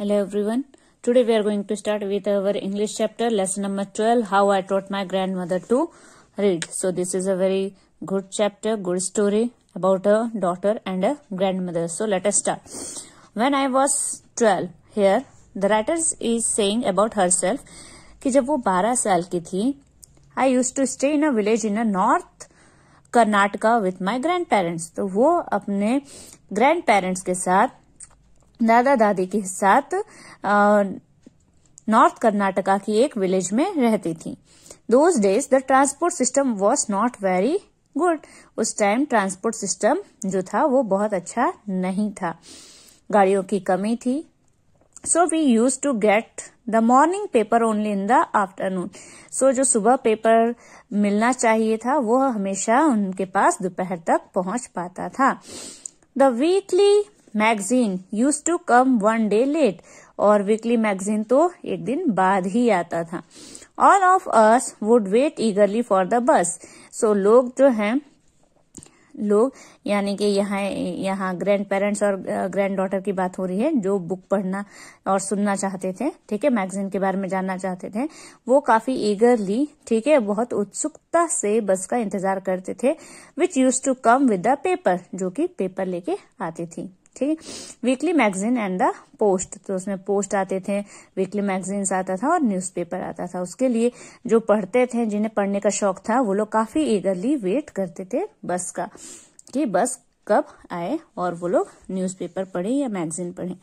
Hello everyone. Today we are going to start with our English chapter lesson number 12 how I taught my grandmother to read. So this is a very good chapter, good story about a daughter and a grandmother. So let us start. When I was 12 here the writer is saying about herself कि जब वो 12 साल की थी I use to stay in a village in a north Karnataka with my grandparents तो वो अपने grand parents के साथ दादा दादी के साथ नॉर्थ कर्नाटका की एक विलेज में रहती थी those days the transport system was not very good उस टाइम ट्रांसपोर्ट सिस्टम जो था वो बहुत अच्छा नहीं था गाड़ियों की कमी थी so we use to get the morning paper only in the afternoon so जो सुबह पेपर मिलना चाहिए था वो हमेशा उनके पास दोपहर तक पहुंच पाता था the weekly magazine use to come one day late और वीकली मैगजीन तो एक दिन बाद ही आता था all of us would wait eagerly for the bus so लोग जो हैं लोग यानी कि यहाँ यहाँ ग्रैंड पेरेंट्स और ग्रैंड डॉटर की बात हो रही है जो बुक पढ़ना और सुनना चाहते थे ठीक है मैगजीन के बारे में जानना चाहते थे वो काफी ईगरली ठीक है बहुत उत्सुकता से बस का इंतजार करते थे which use to come with the paper जो कि पेपर लेके आती थी ठीक weekly magazine and the post तो उसमें पोस्ट आते थे वीकली मैगजीन आता था और न्यूज़पेपर आता था उसके लिए जो पढ़ते थे जिन्हें पढ़ने का शौक था वो लोग काफी ईगरली वेट करते थे बस का कि बस कब आए और वो लोग न्यूज़पेपर पढ़े या मैगजीन पढ़े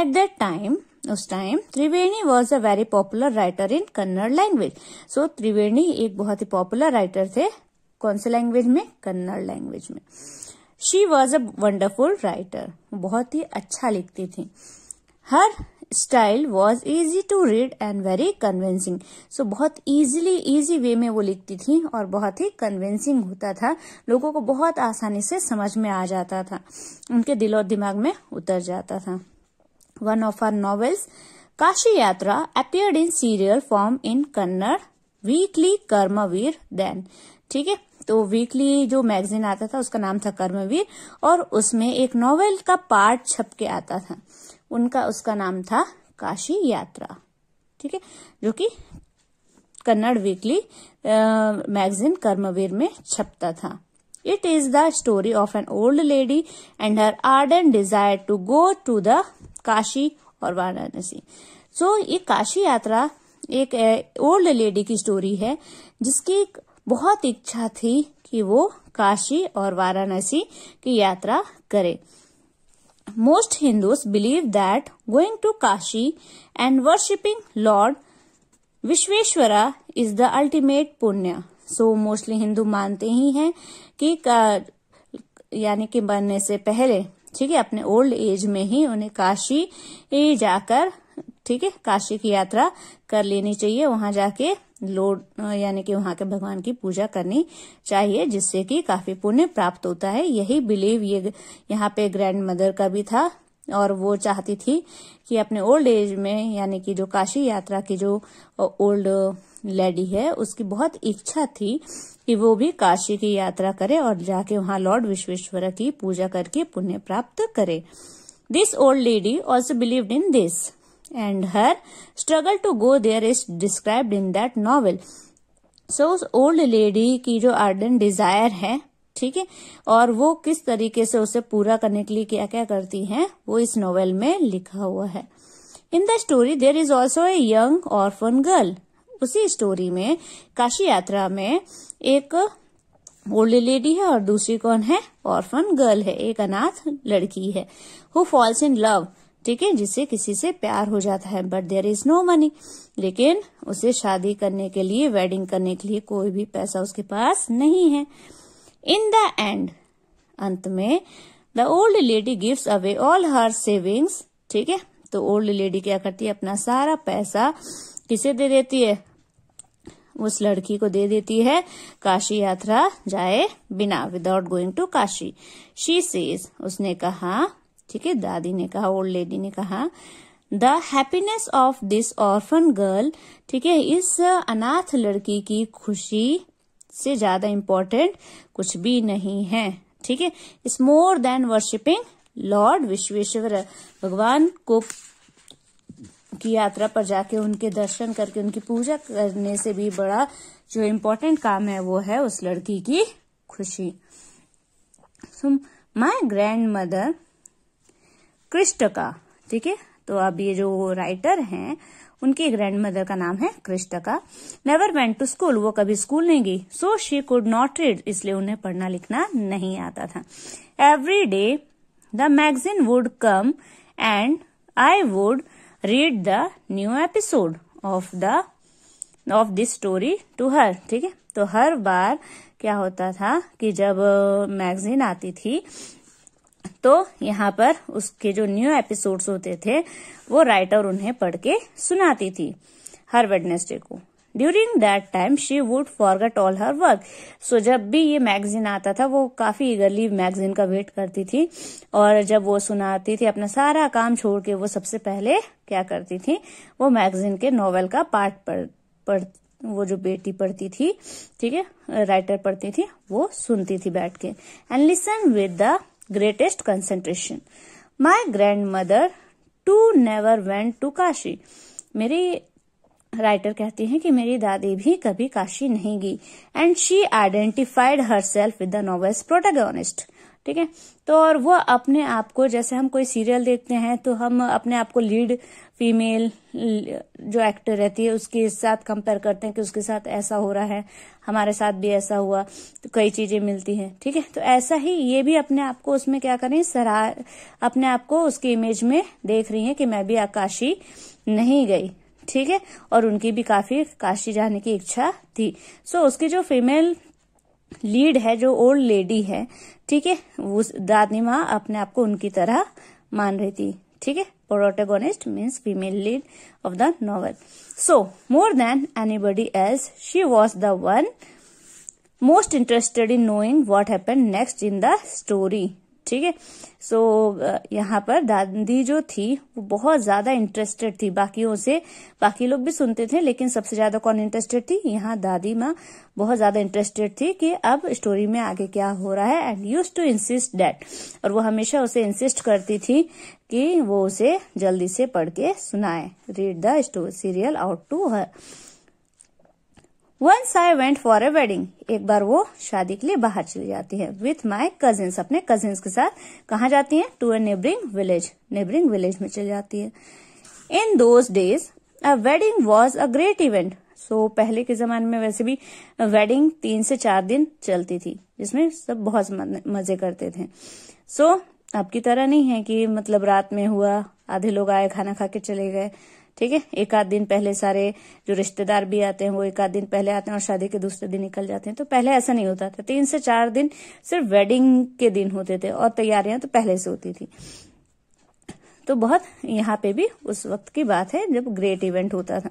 एट दैट टाइम उस टाइम Triveni was a very popular writer in Kannada language so Triveni एक बहुत ही पॉपुलर राइटर थे कौन से लैंग्वेज में कन्नड़ लैंग्वेज में she was a wonderful writer बहुत ही अच्छा लिखती थी her style was easy to read and very convincing so बहुत ईजिली ईजी वे में वो लिखती थी और बहुत ही कन्विंसिंग होता था लोगों को बहुत आसानी से समझ में आ जाता था उनके दिल और दिमाग में उतर जाता था one of her novels Kashi Yatra appeared in serial form in Kannada weekly Karmaveer then ठीक है तो वीकली जो मैगजीन आता था उसका नाम था कर्मवीर और उसमें एक नॉवेल का पार्ट छप के आता था उनका उसका नाम था काशी यात्रा ठीक है जो कि कन्नड़ वीकली मैगजीन कर्मवीर में छपता था it is the story of an old lady and her ardent desire to go to the Kashi और वाराणसी सो so, ये काशी यात्रा एक ओल्ड लेडी की स्टोरी है जिसकी बहुत इच्छा थी कि वो काशी और वाराणसी की यात्रा करे most Hindu believe that going to Kashi and worshipping lord Vishweshwara is the ultimate punya so mostly Hindu मानते ही हैं कि यानी कि बनने से पहले ठीक है अपने ओल्ड एज में ही उन्हें काशी जाकर ठीक है काशी की यात्रा कर लेनी चाहिए वहां जाके लोड यानी कि वहां के भगवान की पूजा करनी चाहिए जिससे कि काफी पुण्य प्राप्त होता है यही बिलीव ये यहाँ पे ग्रैंड मदर का भी था और वो चाहती थी कि अपने ओल्ड एज में यानी कि जो काशी यात्रा की जो ओल्ड लेडी है उसकी बहुत इच्छा थी कि वो भी काशी की यात्रा करे और जाके वहां लॉर्ड विश्वेश्वर की पूजा करके पुण्य प्राप्त करे this old lady also believe in this and her struggle to go there is described in that novel. So so, उस ओल्ड लेडी की जो अर्डन डिजायर है ठीक है और वो किस तरीके से उसे पूरा करने के लिए क्या क्या करती हैं वो इस नॉवेल में लिखा हुआ है in the story there is also a young orphan girl उसी स्टोरी में काशी यात्रा में एक ओल्ड लेडी है और दूसरी कौन है ऑर्फन गर्ल है एक अनाथ लड़की है हु फॉल्स इन लव ठीक है जिससे किसी से प्यार हो जाता है but there is no money लेकिन उसे शादी करने के लिए वेडिंग करने के लिए कोई भी पैसा उसके पास नहीं है इन द एंड अंत में the old lady gives away all her savings ठीक है तो ओल्ड लेडी क्या करती है अपना सारा पैसा किसे दे देती है उस लड़की को दे देती है काशी यात्रा जाए बिना without going to Kashi she says उसने कहा ठीक है दादी ने कहा ओल्ड लेडी ने कहा the happiness of this orphan girl ठीक है इस अनाथ लड़की की खुशी से ज्यादा इम्पोर्टेंट कुछ भी नहीं है ठीक है it's more than worshipping lord Vishweshwar भगवान को की यात्रा पर जाके उनके दर्शन करके उनकी पूजा करने से भी बड़ा जो इम्पोर्टेंट काम है वो है उस लड़की की खुशी माई ग्रैंड मदर कृष्ण का ठीक है तो अब ये जो राइटर हैं उनकी ग्रैंड मदर का नाम है कृष्टका नेवर वेंट टू स्कूल वो कभी स्कूल नहीं गई so she could not read इसलिए उन्हें पढ़ना लिखना नहीं आता था every day the magazine would come and I would read the new episode of the of this story to her ठीक है तो हर बार क्या होता था कि जब मैगजीन आती थी तो यहाँ पर उसके जो न्यू एपिसोड्स होते थे वो राइटर उन्हें पढ़ के सुनाती थी हर वेडनेसडे को during that time she would forget all her work so जब भी ये मैगजीन आता था वो काफी ईगरली मैगजीन का वेट करती थी और जब वो सुनाती थी अपना सारा काम छोड़ के वो सबसे पहले क्या करती थी वो मैगजीन के नॉवेल का पार्ट पढ़ पढ़ वो जो बेटी पढ़ती थी ठीक है राइटर पढ़ती थी वो सुनती थी बैठ के and listen with the greatest concentration. My grandmother too never went to Kashi. मेरी राइटर कहती हैं कि मेरी दादी भी कभी काशी नहीं गई and she identified herself with the novel's protagonist ठीक है तो और वो अपने आप को जैसे हम कोई सीरियल देखते हैं तो हम अपने आप को लीड फीमेल जो एक्टर रहती है उसके साथ कंपेयर करते हैं कि उसके साथ ऐसा हो रहा है हमारे साथ भी ऐसा हुआ तो कई चीजें मिलती हैं ठीक है तो ऐसा ही ये भी अपने आप को उसमें क्या करें सरा अपने आप को उसकी इमेज में देख रही है कि मैं भी आकाशी नहीं गई ठीक है और उनकी भी काफी काशी जाने की इच्छा थी सो उसकी जो फीमेल लीड है जो ओल्ड लेडी है ठीक है वो दादी माँ अपने आप को उनकी तरह मान रही थी ठीक है protagonist means female lead of the novel so more than anybody else she was the one most interested in knowing what happen next in the story ठीक है सो यहाँ पर दादी जो थी वो बहुत ज्यादा इंटरेस्टेड थी बाकियों से बाकी लोग भी सुनते थे लेकिन सबसे ज्यादा कौन इंटरेस्टेड थी यहाँ दादी माँ बहुत ज्यादा इंटरेस्टेड थी कि अब स्टोरी में आगे क्या हो रहा है and use to insist that और वो हमेशा उसे इंसिस्ट करती थी कि वो उसे जल्दी से पढ़ के सुनाए read the serial out to her once I went for a wedding एक बार वो शादी के लिए बाहर चली जाती है विथ माई कजिन्स अपने कजिन के साथ कहा जाती है to a neighbouring village neighbouring village में चली जाती है in those days a wedding was a great event so पहले के जमाने में वैसे भी वेडिंग तीन से चार दिन चलती थी जिसमें सब बहुत मजे करते थे सो so, अब की तरह नहीं है कि मतलब रात में हुआ आधे लोग आए खाना खा के चले गए ठीक है एक आध दिन पहले सारे जो रिश्तेदार भी आते हैं वो एक आध दिन पहले आते हैं और शादी के दूसरे दिन निकल जाते हैं तो पहले ऐसा नहीं होता था तीन से चार दिन सिर्फ वेडिंग के दिन होते थे और तैयारियां तो पहले से होती थी तो बहुत यहाँ पे भी उस वक्त की बात है जब ग्रेट इवेंट होता था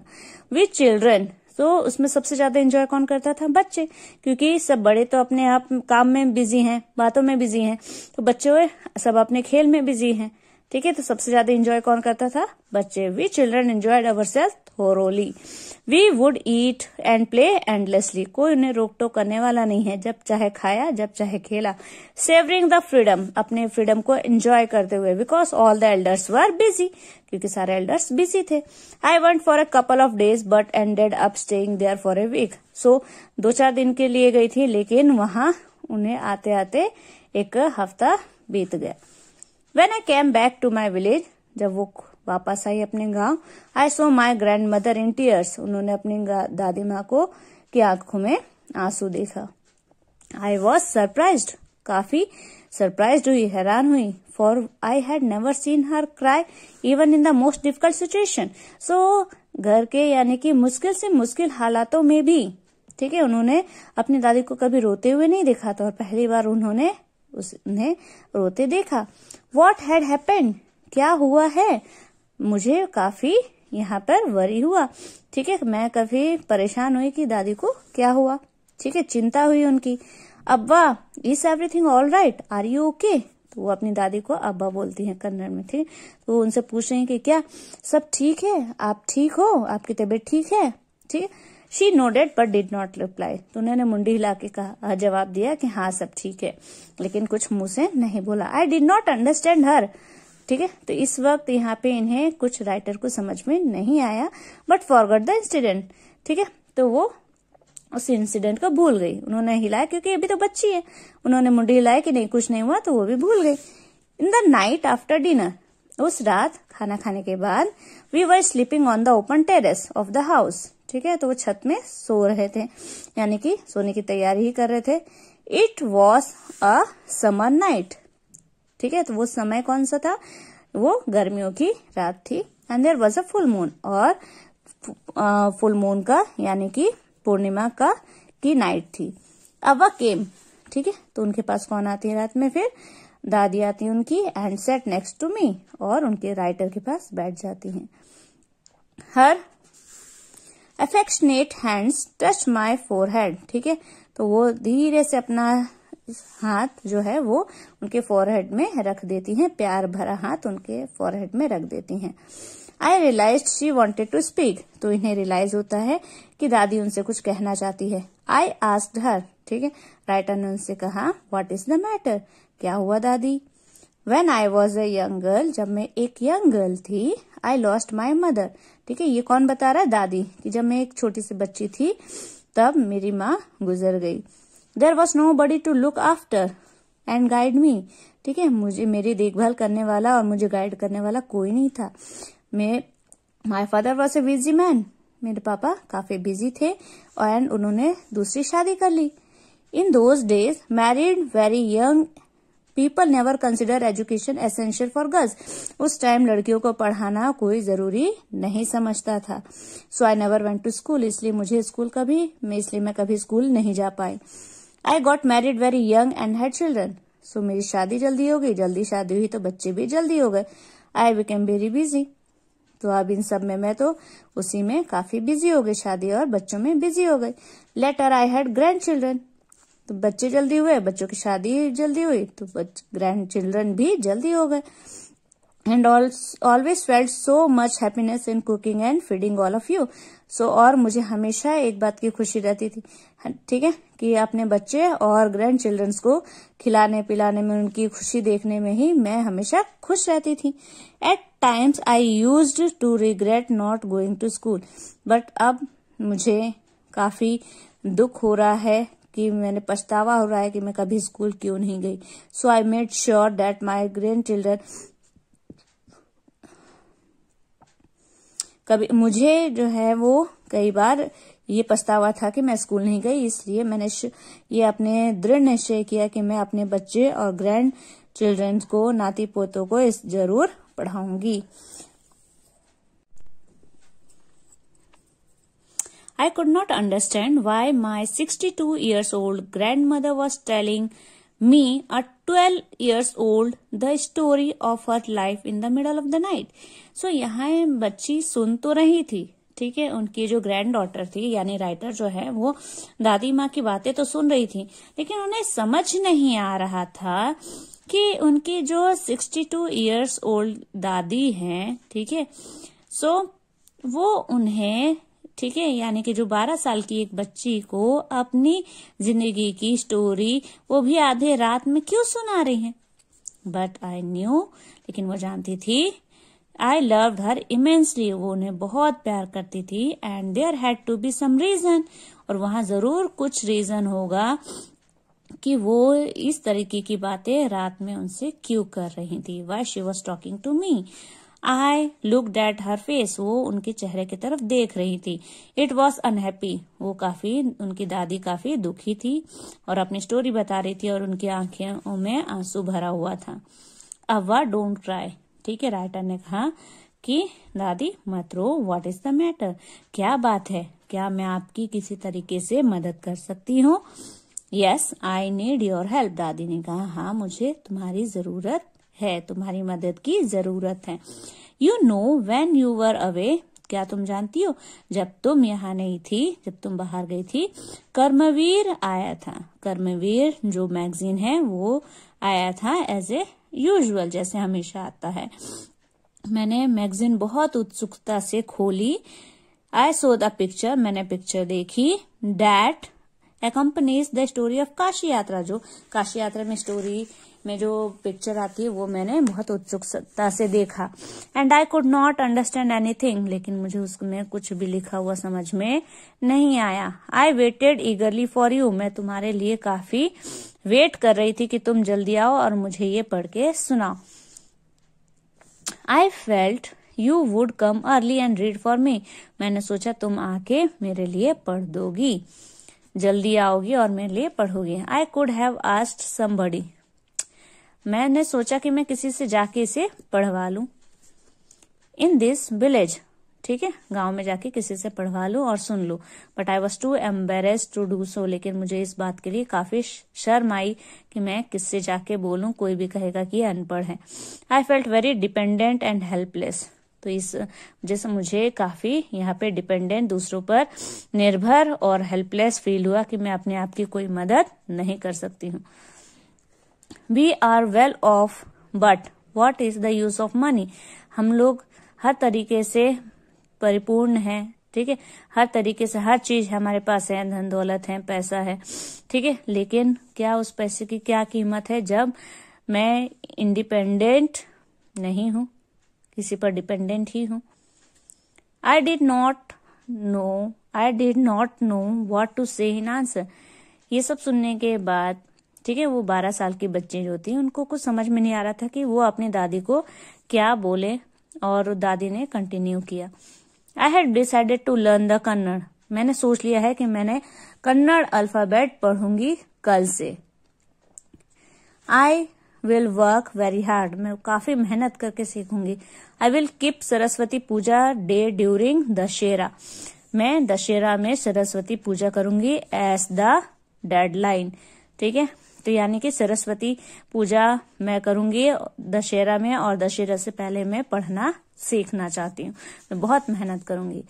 विथ चिल्ड्रन तो उसमें सबसे ज्यादा एंजॉय कौन करता था बच्चे क्योंकि सब बड़े तो अपने आप काम में बिजी हैं बातों में बिजी हैं तो बच्चे सब अपने खेल में बिजी हैं ठीक है तो सबसे ज्यादा इंजॉय कौन करता था बच्चे we children enjoyed our thoroughly we would eat and play endlessly कोई उन्हें रोक टोक करने वाला नहीं है जब चाहे खाया जब चाहे खेला सेवरिंग द फ्रीडम अपने फ्रीडम को एंजॉय करते हुए because all the elders were busy क्योंकि सारे एल्डर्स बिजी थे I went for a couple of days but ended up staying there for a week so दो चार दिन के लिए गई थी लेकिन वहां उन्हें आते आते एक हफ्ता बीत गया when I came back to my village जब वो वापस आई अपने गांव आई so my grandmother in tears उन्होंने अपनी दादी माँ को की आंखों में आंसू देखा आई वॉज सरप्राइज काफी सरप्राइज हुई हैरान हुई for I had never seen her cry even in the most difficult situation so घर के यानी कि मुश्किल से मुश्किल हालातों में भी ठीक है उन्होंने अपनी दादी को कभी रोते हुए नहीं देखा था और पहली बार उन्होंने उसने रोते देखा वॉट हैड हैपन क्या हुआ है मुझे काफी यहाँ पर वरी हुआ ठीक है मैं काफी परेशान हुई कि दादी को क्या हुआ ठीक है चिंता हुई उनकी अब्बा is everything all right are you okay तो वो अपनी दादी को अब्बा बोलती है कन्नड़ में ठीक तो वो उनसे पूछ रहे हैं कि क्या सब ठीक है आप ठीक हो आपकी तबीयत ठीक है ठीक है she nodded but did not reply तो उन्होंने मुंडी हिला के कहा जवाब दिया कि हाँ सब ठीक है लेकिन कुछ मुंह से नहीं बोला I did not understand her ठीक है तो इस वक्त यहाँ पे इन्हें कुछ राइटर को समझ में नहीं आया बट फॉरगॉट द इंसिडेंट ठीक है तो वो उस इंसिडेंट को भूल गई उन्होंने हिलाया क्योंकि अभी तो बच्ची है उन्होंने मुंडी हिलाया कि नहीं कुछ नहीं हुआ तो वो भी भूल गई in the night after dinner उस रात खाना खाने के बाद we were sleeping on the open terrace of the house ठीक है तो वो छत में सो रहे थे यानी कि सोने की तैयारी ही कर रहे थे it was a summer night ठीक है तो वो समय कौन सा था वो गर्मियों की रात थी and there was a full moon और फुल मून का यानी कि पूर्णिमा का की नाइट थी अब केम ठीक है तो उनके पास कौन आती है रात में फिर दादी आती है उनकी and sat next to me और उनके राइटर के पास बैठ जाती हैं her affectionate hands touch my forehead ठीक है तो वो धीरे से अपना हाथ जो है वो उनके फोरहेड में रख देती हैं प्यार भरा हाथ उनके फोरहेड में रख देती हैं I realise she wanted to speak तो इन्हें रियलाइज होता है कि दादी उनसे कुछ कहना चाहती है आई आस्क हर ठीक है राइटर ने उनसे कहा वॉट इज द मैटर क्या हुआ दादी when I was a young girl जब मैं एक यंग गर्ल थी आई लॉस्ट माई मदर ठीक है ये कौन बता रहा है दादी कि जब मैं एक छोटी सी बच्ची थी तब मेरी माँ गुजर गई there was nobody to look after and guide me ठीक है मुझे मेरी देखभाल करने वाला और मुझे गाइड करने वाला कोई नहीं था मैं my father was a busy man मेरे पापा काफी बिजी थे एंड उन्होंने दूसरी शादी कर ली in those days married very young people never consider education essential for girls उस टाइम लड़कियों को पढ़ाना कोई जरूरी नहीं समझता था so I never went to school इसलिए मुझे स्कूल कभी मैं इसलिए मैं कभी स्कूल नहीं जा पाई I got married very young and had children so मेरी शादी जल्दी हो गई जल्दी शादी हुई तो बच्चे भी जल्दी हो गए आई बिकेम वेरी बिजी तो अब इन सब में मैं तो उसी में काफी बिजी हो गई शादी और बच्चों में बिजी हो गई later I had grandchildren तो बच्चे जल्दी हुए बच्चों की शादी जल्दी हुई तो ग्रैंड चिल्ड्रन भी जल्दी हो गए and always felt so much happiness in cooking and feeding all of you so और मुझे हमेशा एक बात की खुशी रहती थी हाँ, ठीक है कि अपने बच्चे और ग्रैंड चिल्ड्रंस को खिलाने पिलाने में उनकी खुशी देखने में ही मैं हमेशा खुश रहती थी at times I use to regret not going to school but अब मुझे काफी दुख हो रहा है कि मैंने पछतावा हो रहा है कि मैं कभी स्कूल क्यों नहीं गई so I made sure that my grandchildren कभी मुझे जो है वो कई बार ये पछतावा था कि मैं स्कूल नहीं गई इसलिए मैंने ये अपने दृढ़ निश्चय किया कि मैं अपने बच्चे और ग्रैंड चिल्ड्रन को नाती पोतों को इस जरूर पढ़ाऊंगी I could not understand why my 62 years old grandmother was telling me a 12 years old the story of her life in the middle of the night. So यहाँ बच्ची सुन तो रही थी ठीक है उनकी जो ग्रैंड डॉटर थी यानी राइटर जो है वो दादी माँ की बातें तो सुन रही थी लेकिन उन्हें समझ नहीं आ रहा था कि उनकी जो 62 टू ईयर्स ओल्ड दादी हैं ठीक है सो so, वो उन्हें ठीक है यानी कि जो 12 साल की एक बच्ची को अपनी जिंदगी की स्टोरी वो भी आधे रात में क्यों सुना रही है बट आई न्यू लेकिन वो जानती थी आई लव हर इमेंसली वो उन्हें बहुत प्यार करती थी and there had to be some reason और वहां जरूर कुछ रीजन होगा कि वो इस तरीके की बातें रात में उनसे क्यों कर रही थी why she was talking to me I look at her face वो उनके चेहरे की तरफ देख रही थी इट वॉज अनहैप्पी वो काफी उनकी दादी काफी दुखी थी और अपनी स्टोरी बता रही थी और उनकी आंखों में आंसू भरा हुआ था अव्वा डोंट ट्राई ठीक है राइटर ने कहा कि दादी मत रो व्हाट इज द मैटर क्या बात है क्या मैं आपकी किसी तरीके से मदद कर सकती हूँ yes I need your help दादी ने कहा हाँ मुझे तुम्हारी जरूरत है तुम्हारी मदद की जरूरत है you know when you were away क्या तुम जानती हो जब तुम यहाँ नहीं थी जब तुम बाहर गई थी कर्मवीर आया था कर्मवीर जो मैगजीन है वो आया था एज ए यूजल जैसे हमेशा आता है मैंने मैगजीन बहुत उत्सुकता से खोली आई सो द पिक्चर मैंने पिक्चर देखी that accompanies the story of Kashi Yatra जो काशी यात्रा में स्टोरी में जो पिक्चर आती है वो मैंने बहुत उत्सुकता से देखा and I could not understand anything लेकिन मुझे उसमें कुछ भी लिखा हुआ समझ में नहीं आया I waited eagerly for you मैं तुम्हारे लिए काफी वेट कर रही थी कि तुम जल्दी आओ और मुझे ये पढ़ के सुनाओ I felt you would come early and read for me मैंने सोचा तुम आके मेरे लिए पढ़ दोगी जल्दी आओगी और मेरे लिए पढ़ोगी I could have asked somebody मैंने सोचा कि मैं किसी से जाके इसे पढ़वा लू इन दिस विलेज ठीक है गांव में जाके किसी से पढ़वा लू और सुन लू but I was too embarrassed to do so लेकिन मुझे इस बात के लिए काफी शर्म आई कि मैं किससे जाके बोलू कोई भी कहेगा कि अनपढ़ है I felt very dependent and helpless तो इस जैसे मुझे काफी यहाँ पे डिपेंडेंट दूसरों पर निर्भर और हेल्पलेस फील हुआ कि मैं अपने आप की कोई मदद नहीं कर सकती हूँ we are well off but what is the use of money हम लोग हर तरीके से परिपूर्ण हैं ठीक है हर तरीके से हर चीज हमारे पास है धन दौलत है पैसा है ठीक है लेकिन क्या उस पैसे की क्या कीमत है जब मैं इंडिपेंडेंट नहीं हूं किसी पर डिपेंडेंट ही हूं I did not know I did not know what to say in answer ये सब सुनने के बाद ठीक है वो बारह साल की बच्चे जो होती है उनको कुछ समझ में नहीं आ रहा था कि वो अपनी दादी को क्या बोले और दादी ने कंटिन्यू किया I had decided to learn the Kannada मैंने सोच लिया है कि मैंने कन्नड़ अल्फाबेट पढ़ूंगी कल से I will work very hard मैं काफी मेहनत करके सीखूंगी I will keep Saraswati Puja day during Dussehra मैं दशहरा में सरस्वती पूजा करूंगी एज द डेडलाइन ठीक है तो यानी कि सरस्वती पूजा मैं करूंगी दशहरा में और दशहरा से पहले मैं पढ़ना सीखना चाहती हूँ तो बहुत मेहनत करूंगी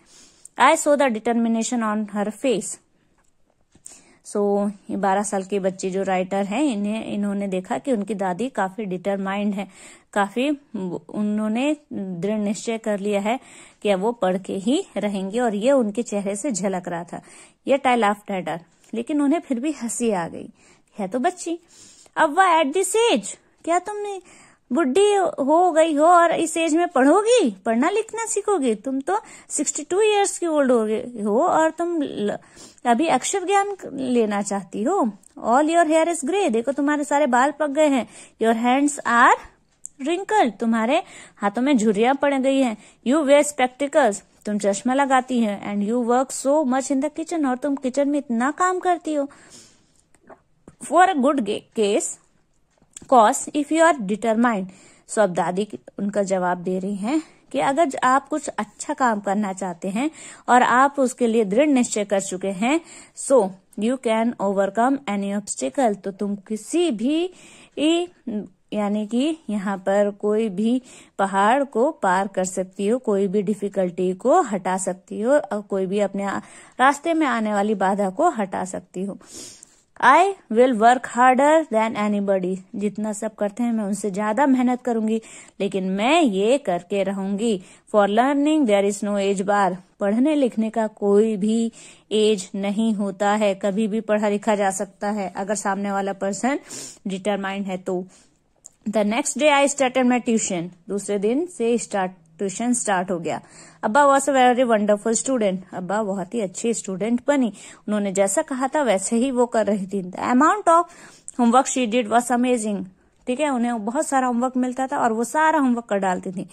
I saw the determination on her face सो ये बारह साल के बच्चे जो राइटर हैं इन्हें इन्होंने देखा कि उनकी दादी काफी डिटरमाइंड है काफी उन्होंने दृढ़ निश्चय कर लिया है कि अब वो पढ़ के ही रहेंगे और ये उनके चेहरे से झलक रहा था ये टाइल ऑफ टाइटर लेकिन उन्हें फिर भी हंसी आ गई है तो बच्ची अब वह एट दिस एज क्या तुम बुढ़ी हो गई हो और इस एज में पढ़ोगी पढ़ना लिखना सीखोगी तुम तो सिक्सटी टू ईयर्स की ओल्ड हो गई हो और तुम अभी अक्षर ज्ञान लेना चाहती हो all your hair is grey देखो तुम्हारे सारे बाल पक गए हैं योर हैंड्स आर रिंकल तुम्हारे हाथों में झुरिया पड़ गई हैं यू वे स्पेक्टिकल्स तुम चश्मा लगाती हैं and you work so much in the kitchen और तुम किचन में इतना काम करती हो for a good cause cause if you are determined so अब दादी उनका जवाब दे रही हैं कि अगर आप कुछ अच्छा काम करना चाहते हैं और आप उसके लिए दृढ़ निश्चय कर चुके हैं so you can overcome any obstacle तो तुम किसी भी यानी कि यहाँ पर कोई भी पहाड़ को पार कर सकती हो कोई भी डिफिकल्टी को हटा सकती हो और कोई भी अपने रास्ते में आने वाली बाधा को हटा सकती हो I will work harder than anybody जितना सब करते हैं मैं उनसे ज्यादा मेहनत करूंगी लेकिन मैं ये करके रहूंगी for learning there is no age बार पढ़ने लिखने का कोई भी एज नहीं होता है कभी भी पढ़ा लिखा जा सकता है अगर सामने वाला पर्सन डिटरमाइंड है तो the next day I started my tuition दूसरे दिन से स्टार्ट ट्यूशन स्टार्ट हो गया अब्बा was a very wonderful student अब्बा बहुत ही अच्छी स्टूडेंट बनी उन्होंने जैसा कहा था वैसे ही वो कर रही थी amount of homework she did was amazing ठीक है उन्हें बहुत सारा होमवर्क मिलता था और वो सारा होमवर्क कर डालती थी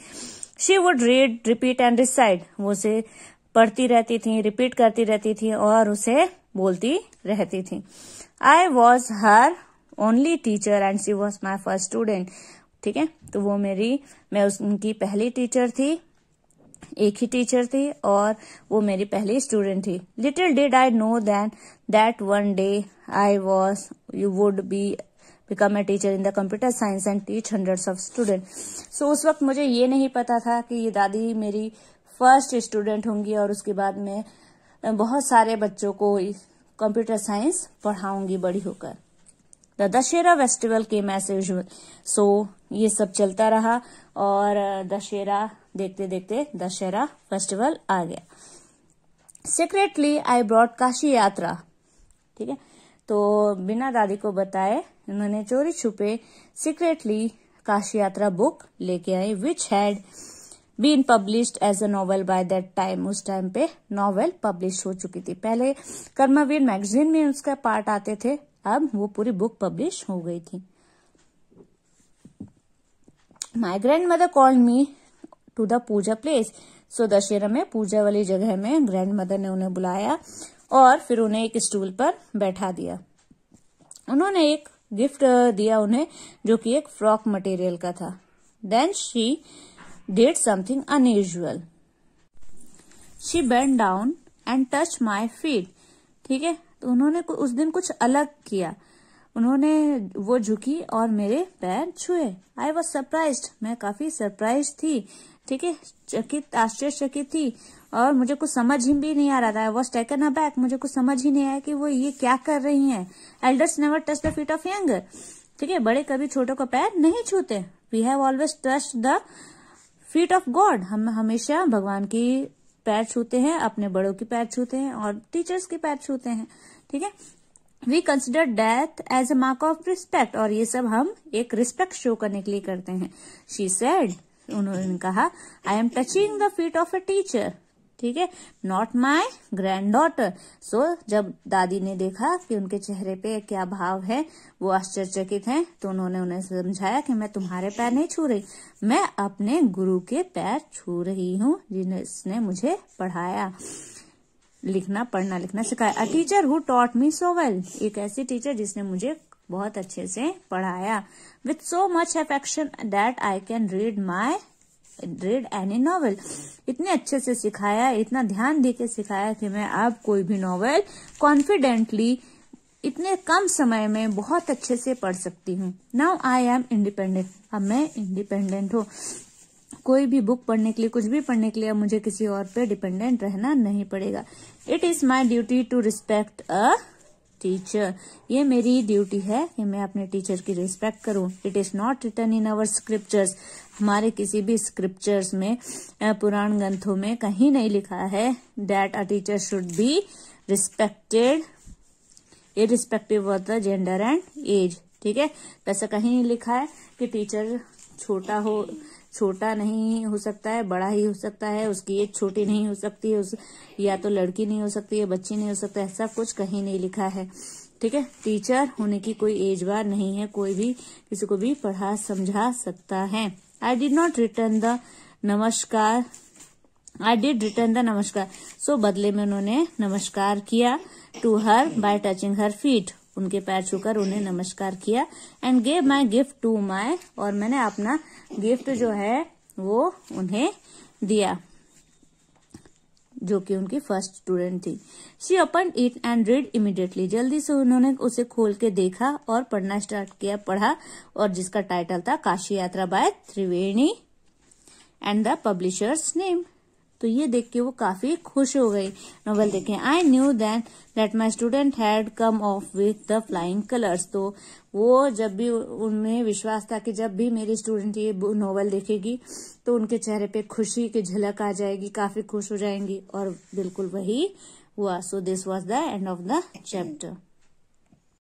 she would read repeat and recite वो उसे पढ़ती रहती थी रिपीट करती रहती थी और उसे बोलती रहती थी I was her only teacher and she was my first student ठीक है तो वो मेरी मैं उनकी पहली टीचर थी एक ही टीचर थी और वो मेरी पहली स्टूडेंट थी little did I know then that one day I was you would be become a teacher in the computer science and teach hundred of student so उस वक्त मुझे ये नहीं पता था कि ये दादी मेरी फर्स्ट स्टूडेंट होंगी और उसके बाद में बहुत सारे बच्चों को कंप्यूटर साइंस पढ़ाऊंगी बड़ी होकर the Dussehra festival came as usual so ये सब चलता रहा और दशहरा देखते देखते दशहरा फेस्टिवल आ गया सीक्रेटली आई ब्रॉड काशी यात्रा ठीक है तो बिना दादी को बताए उन्होंने चोरी छुपे सीक्रेटली काशी यात्रा बुक लेके I which had been published as a novel by that time उस टाइम पे नॉवेल पब्लिश हो चुकी थी पहले कर्मवीर मैगजीन में उसका पार्ट आते थे अब वो पूरी बुक पब्लिश हो गई थी my grandmother call me to the puja place so Dussehra में पूजा वाली जगह में ग्रैंड मदर ने उन्हें बुलाया और फिर उन्हें एक स्टूल पर बैठा दिया उन्होंने एक गिफ्ट दिया उन्हें जो कि एक फ्रॉक मटेरियल का था then she did something unusual she bend down and touch my feet ठीक है तो उन्होंने उस दिन कुछ अलग किया उन्होंने वो झुकी और मेरे पैर छुए आई वॉज सरप्राइज मैं काफी सरप्राइज थी ठीक है चकित आश्चर्यचकित थी और मुझे कुछ समझ ही भी नहीं आ रहा था आई वॉज टेकन बैक मुझे कुछ समझ ही नहीं आया कि वो ये क्या कर रही हैं elders never touch the feet of young ठीक है बड़े कभी छोटों का पैर नहीं छूते we have always touch the feet of God हम हमेशा भगवान की पैर छूते हैं अपने बड़ों के पैर छूते हैं और टीचर्स के पैर छूते हैं ठीक है we consider death as a mark of respect और ये सब हम एक रिस्पेक्ट शो करने के लिए करते हैं शी सेड उन्होंने कहा I am touching the feet of a teacher ठीक है not my granddaughter so जब दादी ने देखा कि उनके चेहरे पे क्या भाव है वो आश्चर्यचकित हैं तो उन्होंने उन्हें समझाया कि मैं तुम्हारे पैर नहीं छू रही मैं अपने गुरु के पैर छू रही हूँ जिसने मुझे पढ़ाया लिखना पढ़ना लिखना सिखाया a teacher who taught me so well एक ऐसी टीचर जिसने मुझे बहुत अच्छे से पढ़ाया with so much affection that I can read my read any novel इतने अच्छे से सिखाया इतना ध्यान दे के सिखाया कि मैं आप कोई भी नॉवेल कॉन्फिडेंटली इतने कम समय में बहुत अच्छे से पढ़ सकती हूँ नाउ आई एम इंडिपेंडेंट अब मैं इंडिपेंडेंट हूँ कोई भी बुक पढ़ने के लिए कुछ भी पढ़ने के लिए मुझे किसी और पे डिपेंडेंट रहना नहीं पड़ेगा it is my duty to respect a teacher ये मेरी ड्यूटी है कि मैं अपने टीचर की रिस्पेक्ट करूं it is not written in our scriptures हमारे किसी भी स्क्रिप्चर्स में पुराण ग्रंथों में कहीं नहीं लिखा है that a teacher should be respected respective of the gender and age ठीक है वैसा कहीं नहीं लिखा है कि टीचर छोटा हो छोटा नहीं हो सकता है बड़ा ही हो सकता है उसकी एज छोटी नहीं हो सकती है उस या तो लड़की नहीं हो सकती है बच्ची नहीं हो सकता है ऐसा कुछ कहीं नहीं लिखा है ठीक है टीचर होने की कोई एज बार नहीं है कोई भी किसी को भी पढ़ा समझा सकता है I did not return the namaskar I did return the नमस्कार सो बदले में उन्होंने नमस्कार किया to her by touching her feet उनके पैर छूकर उन्हें नमस्कार किया and gave my gift to my और मैंने अपना गिफ्ट जो है वो उन्हें दिया जो कि उनकी फर्स्ट स्टूडेंट थी she open it and read immediately जल्दी से उन्होंने उसे खोल के देखा और पढ़ना स्टार्ट किया पढ़ा और जिसका टाइटल था Kashi Yatra by Triveni and the publishers name तो ये देख के वो काफी खुश हो गई नोवेल देखें I knew then that my student had come off with the flying colours तो वो जब भी उनमें विश्वास था कि जब भी मेरी स्टूडेंट ये नोवेल देखेगी तो उनके चेहरे पे खुशी की झलक आ जाएगी काफी खुश हो जाएंगी और बिल्कुल वही हुआ so this was the end of the chapter